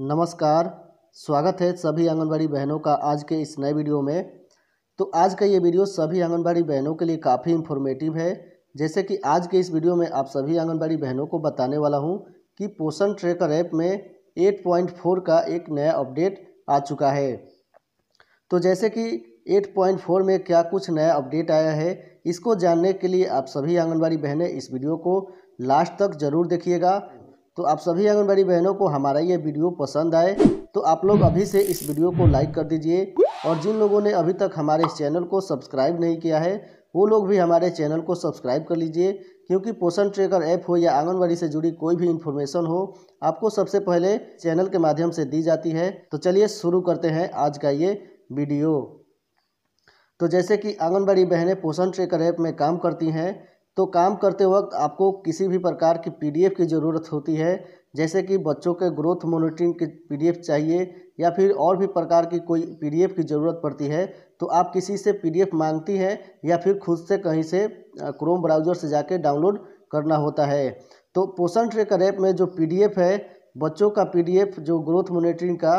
नमस्कार स्वागत है सभी आंगनबाड़ी बहनों का आज के इस नए वीडियो में तो आज का ये वीडियो सभी आंगनबाड़ी बहनों के लिए काफ़ी इन्फॉर्मेटिव है जैसे कि आज के इस वीडियो में आप सभी आंगनबाड़ी बहनों को बताने वाला हूँ कि पोषण ट्रेकर ऐप में 8.4 का एक नया अपडेट आ चुका है तो जैसे कि 8.4 में क्या कुछ नया अपडेट आया है इसको जानने के लिए आप सभी आंगनबाड़ी बहनें इस वीडियो को लास्ट तक ज़रूर देखिएगा तो आप सभी आंगनबाड़ी बहनों को हमारा ये वीडियो पसंद आए तो आप लोग अभी से इस वीडियो को लाइक कर दीजिए और जिन लोगों ने अभी तक हमारे इस चैनल को सब्सक्राइब नहीं किया है वो लोग भी हमारे चैनल को सब्सक्राइब कर लीजिए क्योंकि पोषण ट्रेकर ऐप हो या आंगनबाड़ी से जुड़ी कोई भी इन्फॉर्मेशन हो आपको सबसे पहले चैनल के माध्यम से दी जाती है तो चलिए शुरू करते हैं आज का ये वीडियो तो जैसे कि आंगनबाड़ी बहनें पोषण ट्रेकर ऐप में काम करती हैं तो काम करते वक्त आपको किसी भी प्रकार की पीडीएफ की ज़रूरत होती है जैसे कि बच्चों के ग्रोथ मॉनिटरिंग की पीडीएफ चाहिए या फिर और भी प्रकार की कोई पीडीएफ की ज़रूरत पड़ती है तो आप किसी से पीडीएफ मांगती हैं या फिर खुद से कहीं से क्रोम ब्राउज़र से जाके डाउनलोड करना होता है तो पोषण ट्रेकर ऐप में जो पी है बच्चों का पी जो ग्रोथ मोनिटरिंग का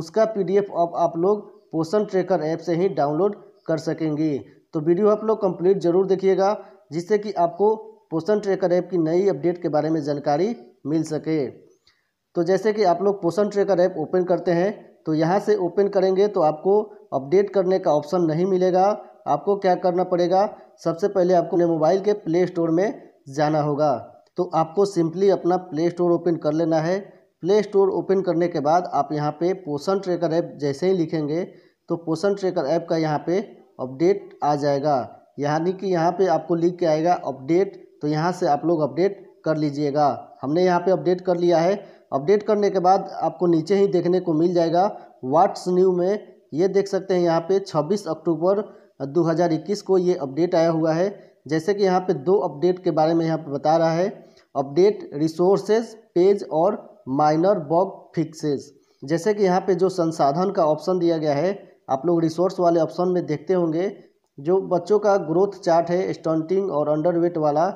उसका डी अब आप लोग पोषण ट्रेकर ऐप से ही डाउनलोड कर सकेंगी तो वीडियो आप लोग कंप्लीट ज़रूर देखिएगा जिससे कि आपको पोषण ट्रेकर ऐप की नई अपडेट के बारे में जानकारी मिल सके तो जैसे कि आप लोग पोषण ट्रेकर ऐप ओपन करते हैं तो यहाँ से ओपन करेंगे तो आपको अपडेट करने का ऑप्शन नहीं मिलेगा आपको क्या करना पड़ेगा सबसे पहले आपको अपने मोबाइल के प्ले स्टोर में जाना होगा तो आपको सिंपली अपना प्ले स्टोर ओपन कर लेना है प्ले स्टोर ओपन करने के बाद आप यहाँ पे पोषण ट्रेकर ऐप जैसे ही लिखेंगे तो पोषण ट्रेकर ऐप का यहाँ पे अपडेट आ जाएगा यानी कि यहाँ पे आपको लिख के आएगा अपडेट तो यहाँ से आप लोग अपडेट कर लीजिएगा हमने यहाँ पे अपडेट कर लिया है अपडेट करने के बाद आपको नीचे ही देखने को मिल जाएगा व्हाट्स न्यू में ये देख सकते हैं यहाँ पे 26 अक्टूबर 2021 को ये अपडेट आया हुआ है जैसे कि यहाँ पे दो अपडेट के बारे में यहाँ पर बता रहा है अपडेट रिसोर्सेज पेज और माइनर बॉग फिक्सेज जैसे कि यहाँ पर जो संसाधन का ऑप्शन दिया गया है आप लोग रिसोर्स वाले ऑप्शन में देखते होंगे जो बच्चों का ग्रोथ चार्ट है स्टंटिंग और अंडरवेट वाला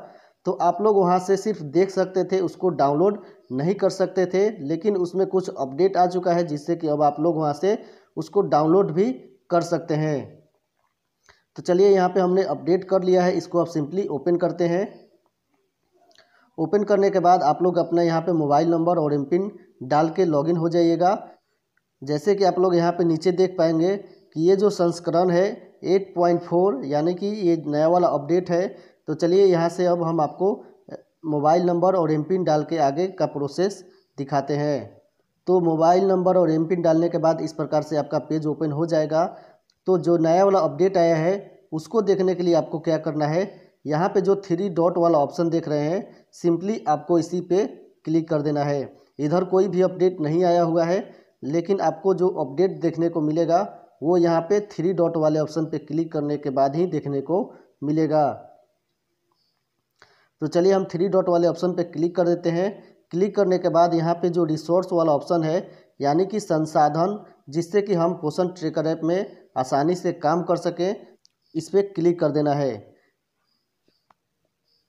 तो आप लोग वहाँ से सिर्फ देख सकते थे उसको डाउनलोड नहीं कर सकते थे लेकिन उसमें कुछ अपडेट आ चुका है जिससे कि अब आप लोग वहाँ से उसको डाउनलोड भी कर सकते हैं तो चलिए यहाँ पे हमने अपडेट कर लिया है इसको आप सिंपली ओपन करते हैं ओपन करने के बाद आप लोग अपना यहाँ पे मोबाइल नंबर और एम पिन डाल के लॉगिन हो जाइएगा जैसे कि आप लोग यहाँ पे नीचे देख पाएंगे कि ये जो संस्करण है 8.4 यानी कि ये नया वाला अपडेट है तो चलिए यहाँ से अब हम आपको मोबाइल नंबर और एम पिन डाल के आगे का प्रोसेस दिखाते हैं तो मोबाइल नंबर और एम पिन डालने के बाद इस प्रकार से आपका पेज ओपन हो जाएगा तो जो नया वाला अपडेट आया है उसको देखने के लिए आपको क्या करना है यहाँ पे जो थ्री डॉट वाला ऑप्शन देख रहे हैं सिंपली आपको इसी पे क्लिक कर देना है इधर कोई भी अपडेट नहीं आया हुआ है लेकिन आपको जो अपडेट देखने को मिलेगा वो यहाँ पे थ्री डॉट वाले ऑप्शन पे क्लिक करने के बाद ही देखने को मिलेगा तो चलिए हम थ्री डॉट वाले ऑप्शन पे क्लिक कर देते हैं क्लिक करने के बाद यहाँ पे जो रिसोर्स वाला ऑप्शन है यानी कि संसाधन जिससे कि हम पोषण ट्रेकर ऐप में आसानी से काम कर सकें इस पर क्लिक कर देना है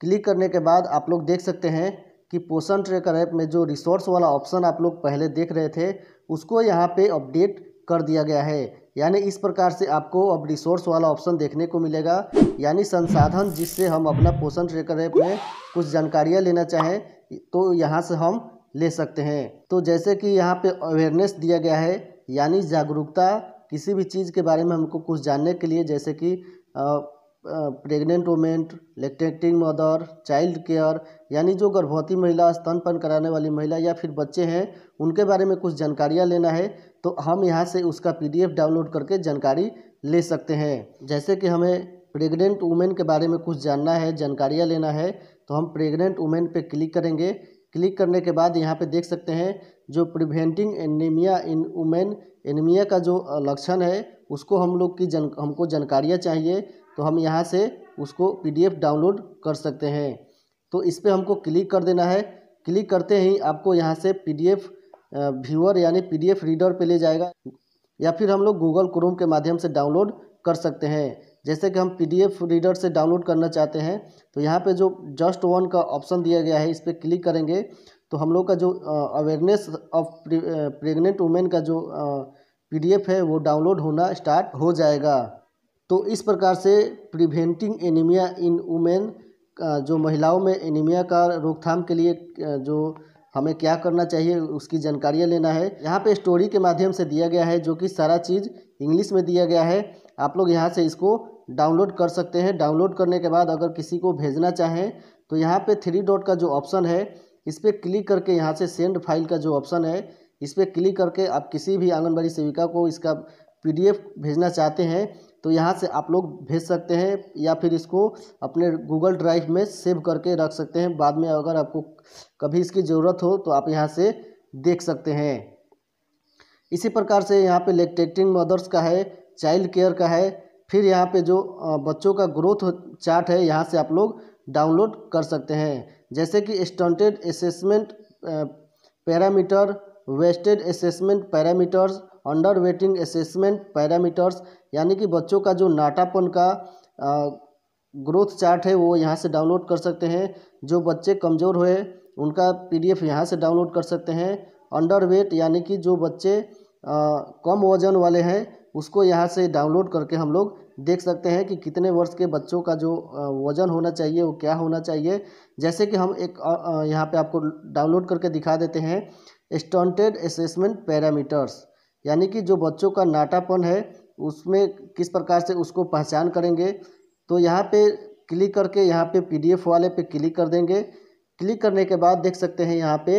क्लिक करने के बाद आप लोग देख सकते हैं कि पोषण ट्रेकर ऐप में जो रिसोर्स वाला ऑप्शन आप लोग पहले देख रहे थे उसको यहाँ पे अपडेट कर दिया गया है यानी इस प्रकार से आपको अब रिसोर्स वाला ऑप्शन देखने को मिलेगा यानी संसाधन जिससे हम अपना पोषण ट्रेकर ऐप में कुछ जानकारियाँ लेना चाहें तो यहाँ से हम ले सकते हैं तो जैसे कि यहाँ पे अवेयरनेस दिया गया है यानी जागरूकता किसी भी चीज़ के बारे में हमको कुछ जानने के लिए जैसे कि pregnant women lactating mother child care यानी जो गर्भवती महिला स्तनपन कराने वाली महिला या फिर बच्चे हैं उनके बारे में कुछ जानकारियाँ लेना है तो हम यहाँ से उसका पीडीएफ डाउनलोड करके जानकारी ले सकते हैं जैसे कि हमें प्रेग्नेंट वुमेन के बारे में कुछ जानना है जानकारियाँ लेना है तो हम प्रेग्नेंट वुमेन पे क्लिक करेंगे क्लिक करने के बाद यहाँ पे देख सकते हैं जो preventing anaemia in women anaemia का जो लक्षण है उसको हम लोग की जन हमको जानकारियाँ चाहिए तो हम यहाँ से उसको पी डाउनलोड कर सकते हैं तो इस पर हमको क्लिक कर देना है क्लिक करते ही आपको यहाँ से पी एफ़ व्यूअर यानी एफ रीडर पे ले जाएगा या फिर हम लोग गूगल क्रोम के माध्यम से डाउनलोड कर सकते हैं जैसे कि हम एफ रीडर से डाउनलोड करना चाहते हैं तो यहाँ पे जो जस्ट वन का ऑप्शन दिया गया है इस पर क्लिक करेंगे तो हम लोग का जो अवेयरनेस ऑफ प्रेगनेंट वुमेन का जो पी है वो डाउनलोड होना स्टार्ट हो जाएगा तो इस प्रकार से प्रिवेंटिंग एनीमिया इन वुमेन जो महिलाओं में एनीमिया का रोकथाम के लिए जो हमें क्या करना चाहिए उसकी जानकारियाँ लेना है यहाँ पे स्टोरी के माध्यम से दिया गया है जो कि सारा चीज़ इंग्लिश में दिया गया है आप लोग यहाँ से इसको डाउनलोड कर सकते हैं डाउनलोड करने के बाद अगर किसी को भेजना चाहें तो यहाँ पे थ्री डॉट का जो ऑप्शन है इस पर क्लिक करके यहाँ से सेंड फाइल का जो ऑप्शन है इस पर क्लिक करके आप किसी भी आंगनबाड़ी सेविका को इसका पी भेजना चाहते हैं तो यहाँ से आप लोग भेज सकते हैं या फिर इसको अपने गूगल ड्राइव में सेव करके रख सकते हैं बाद में अगर आपको कभी इसकी ज़रूरत हो तो आप यहाँ से देख सकते हैं इसी प्रकार से यहाँ पे लेक्टेटिंग मदर्स का है चाइल्ड केयर का है फिर यहाँ पे जो बच्चों का ग्रोथ चार्ट है यहाँ से आप लोग डाउनलोड कर सकते हैं जैसे कि stunted assessment parameter wasted assessment parameters under weighting assessment parameters यानी कि बच्चों का जो नाटापन का ग्रोथ चार्ट है वो यहाँ से डाउनलोड कर सकते हैं जो बच्चे कमज़ोर हुए उनका पीडीएफ डी यहाँ से डाउनलोड कर सकते हैं अंडर वेट यानी कि जो बच्चे आ, कम वजन वाले हैं उसको यहाँ से डाउनलोड करके हम लोग देख सकते हैं कि कितने वर्ष के बच्चों का जो वजन होना चाहिए वो क्या होना चाहिए जैसे कि हम एक यहाँ पे आपको डाउनलोड करके दिखा देते हैं स्टॉन्टेड असेसमेंट पैरामीटर्स यानी कि जो बच्चों का नाटापन है उसमें किस प्रकार से उसको पहचान करेंगे तो यहाँ पे क्लिक करके यहाँ पे पीडीएफ वाले पे क्लिक कर देंगे क्लिक करने के बाद देख सकते हैं यहाँ पे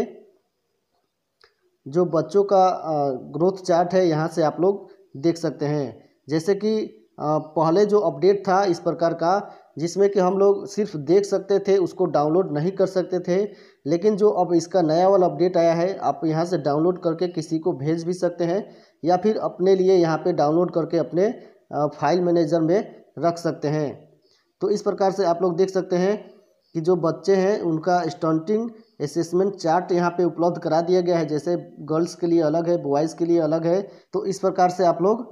जो बच्चों का ग्रोथ चार्ट है यहाँ से आप लोग देख सकते हैं जैसे कि पहले जो अपडेट था इस प्रकार का जिसमें कि हम लोग सिर्फ देख सकते थे उसको डाउनलोड नहीं कर सकते थे लेकिन जो अब इसका नया वाला अपडेट आया है आप यहाँ से डाउनलोड करके किसी को भेज भी सकते हैं या फिर अपने लिए यहाँ पर डाउनलोड करके अपने फाइल मैनेजर में रख सकते हैं तो इस प्रकार से आप लोग देख सकते हैं कि जो बच्चे हैं उनका स्टंटिंग असेसमेंट चार्ट यहाँ पे उपलब्ध करा दिया गया है जैसे गर्ल्स के लिए अलग है बॉयज़ के लिए अलग है तो इस प्रकार से आप लोग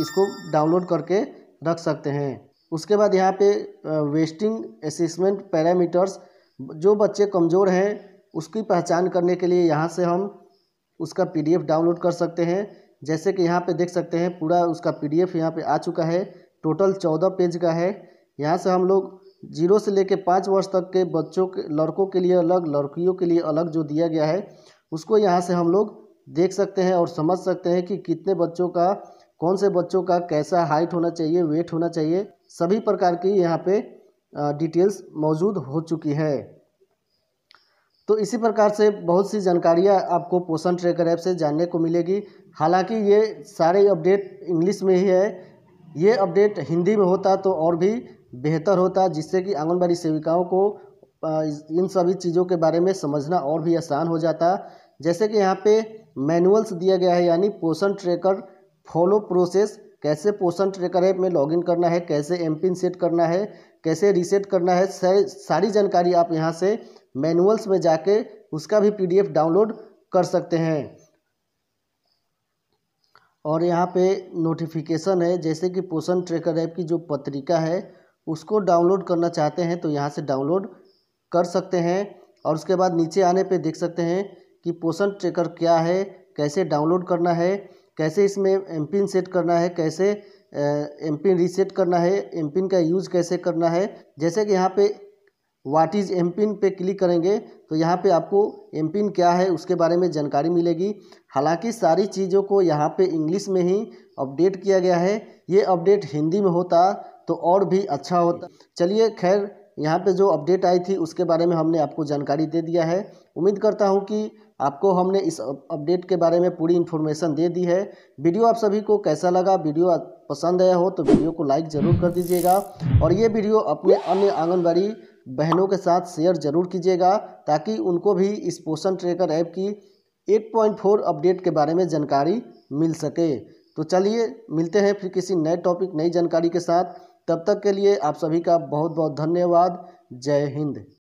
इसको डाउनलोड करके रख सकते हैं उसके बाद यहाँ पे वेस्टिंग असेसमेंट पैरामीटर्स जो बच्चे कमज़ोर हैं उसकी पहचान करने के लिए यहाँ से हम उसका पीडीएफ डाउनलोड कर सकते हैं जैसे कि यहाँ पे देख सकते हैं पूरा उसका पीडीएफ डी यहाँ पर आ चुका है टोटल चौदह पेज का है यहाँ से हम लोग जीरो से लेकर पाँच वर्ष तक के बच्चों के लड़कों के लिए अलग लड़कियों के लिए अलग जो दिया गया है उसको यहाँ से हम लोग देख सकते हैं और समझ सकते हैं कि कितने बच्चों का कौन से बच्चों का कैसा हाइट होना चाहिए वेट होना चाहिए सभी प्रकार की यहाँ पे डिटेल्स मौजूद हो चुकी है तो इसी प्रकार से बहुत सी जानकारियाँ आपको पोषण ट्रैकर ऐप से जानने को मिलेगी हालांकि ये सारे अपडेट इंग्लिश में ही है ये अपडेट हिंदी में होता तो और भी बेहतर होता जिससे कि आंगनबाड़ी सेविकाओं को इन सभी चीज़ों के बारे में समझना और भी आसान हो जाता जैसे कि यहाँ पे मैनुअल्स दिया गया है यानी पोषण ट्रैकर फॉलो प्रोसेस कैसे पोषण ट्रैकर ऐप में लॉगिन करना है कैसे एम पिन सेट करना है कैसे रीसेट करना है सारी जानकारी आप यहाँ से मैनुअल्स में जाके उसका भी पीडीएफ डाउनलोड कर सकते हैं और यहाँ पे नोटिफिकेशन है जैसे कि पोषण ट्रैकर ऐप की जो पत्रिका है उसको डाउनलोड करना चाहते हैं तो यहाँ से डाउनलोड कर सकते हैं और उसके बाद नीचे आने पे देख सकते हैं कि पोषण ट्रैकर क्या है कैसे डाउनलोड करना है कैसे इसमें एम सेट करना है कैसे एम पिन रीसेट करना है एम पिन का यूज़ कैसे करना है जैसे कि यहाँ पे वाट इज़ एम पिन पे क्लिक करेंगे तो यहाँ पे आपको एम पिन क्या है उसके बारे में जानकारी मिलेगी हालांकि सारी चीज़ों को यहाँ पे इंग्लिश में ही अपडेट किया गया है ये अपडेट हिंदी में होता तो और भी अच्छा होता चलिए खैर यहाँ पे जो अपडेट आई थी उसके बारे में हमने आपको जानकारी दे दिया है उम्मीद करता हूँ कि आपको हमने इस अपडेट के बारे में पूरी इन्फॉर्मेशन दे दी है वीडियो आप सभी को कैसा लगा वीडियो पसंद आया हो तो वीडियो को लाइक ज़रूर कर दीजिएगा और ये वीडियो अपने अन्य आंगनबाड़ी बहनों के साथ शेयर जरूर कीजिएगा ताकि उनको भी इस पोषण ट्रेकर ऐप की 8.4 अपडेट के बारे में जानकारी मिल सके तो चलिए मिलते हैं फिर किसी नए टॉपिक नई जानकारी के साथ तब तक के लिए आप सभी का बहुत बहुत धन्यवाद जय हिंद